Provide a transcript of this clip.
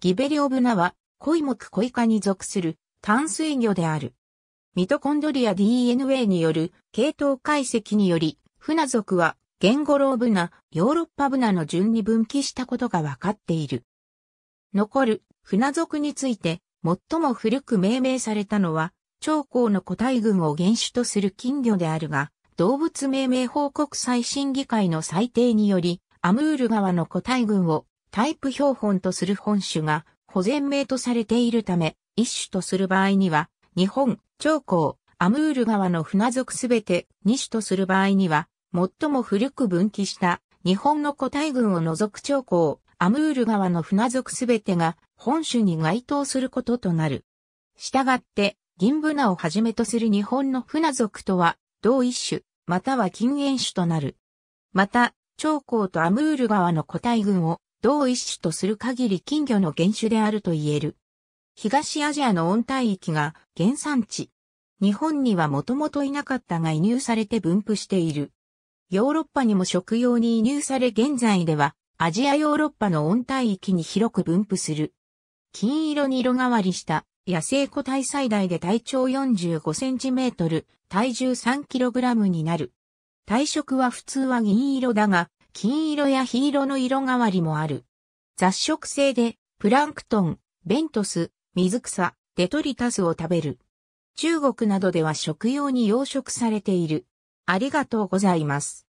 ギベリオブナは、コイモクコイ科に属する淡水魚である。ミトコンドリア DNA による系統解析により、フナ属はゲンゴロウブナ、ヨーロッパブナの順に分岐したことが分かっている。残るフナ属について最も古く命名されたのは、長江の個体群を原種とする金魚であるが、動物命名報告最審議会の裁定により、アムール川の個体群をタイプ標本とする本種が保全名とされているため、一種とする場合には、日本、長江、アムール川の船属すべて二種とする場合には、最も古く分岐した日本の古代群を除く長江、アムール川の船属すべてが本種に該当することとなる。したがって、銀ブナをはじめとする日本の船属とは、同一種、または禁煙種となる。また、長江とアムール川の個体群を同一種とする限り金魚の原種であると言える。東アジアの温帯域が原産地。日本にはもともといなかったが移入されて分布している。ヨーロッパにも食用に移入され現在ではアジアヨーロッパの温帯域に広く分布する。金色に色変わりした野生個体最大で体長45センチメートル、体重3キログラムになる。体色は普通は銀色だが、金色や黄色の色変わりもある。雑食性で、プランクトン、ベントス、水草、デトリタスを食べる。中国などでは食用に養殖されている。ありがとうございます。